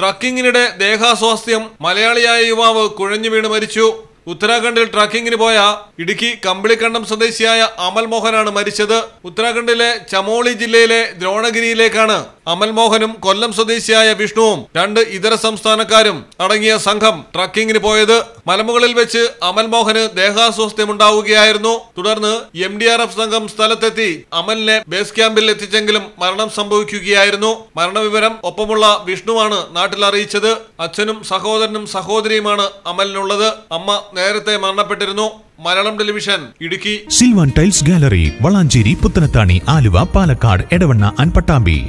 ട്രക്കിങ്ങിനിടെ ദേഹാസ്വാസ്ഥ്യം മലയാളിയായ യുവാവ് കുഴഞ്ഞു വീണ് മരിച്ചു ഉത്തരാഖണ്ഡിൽ ട്രക്കിങ്ങിന് പോയ ഇടുക്കി കമ്പിളിക്കണ്ടം സ്വദേശിയായ അമൽ മോഹനാണ് മരിച്ചത് ഉത്തരാഖണ്ഡിലെ ചമോളി ജില്ലയിലെ ദ്രോണഗിരിയിലേക്കാണ് അമൽമോഹനും കൊല്ലം സ്വദേശിയായ വിഷ്ണുവും രണ്ട് ഇതര സംസ്ഥാനക്കാരും അടങ്ങിയ സംഘം ട്രക്കിങ്ങിന് പോയത് മലമുകളിൽ വെച്ച് അമൽമോഹന് ദേഹാസ്വാസ്ഥ്യമുണ്ടാവുകയായിരുന്നു തുടർന്ന് എം ഡി ആർ എഫ് സംഘം സ്ഥലത്തെത്തി അമലിനെ ബേസ് ക്യാമ്പിൽ എത്തിച്ചെങ്കിലും മരണം സംഭവിക്കുകയായിരുന്നു മരണവിവരം ഒപ്പമുള്ള വിഷ്ണുവാണ് നാട്ടിൽ അറിയിച്ചത് അച്ഛനും സഹോദരനും സഹോദരിയുമാണ് അമലിനുള്ളത് അമ്മ നേരത്തെ മരണപ്പെട്ടിരുന്നു Malayalam television Idukki Silvan tiles gallery Valanchery Puthanathani Aluva Palakkad Edavanna അൻപട്ടാമ്പി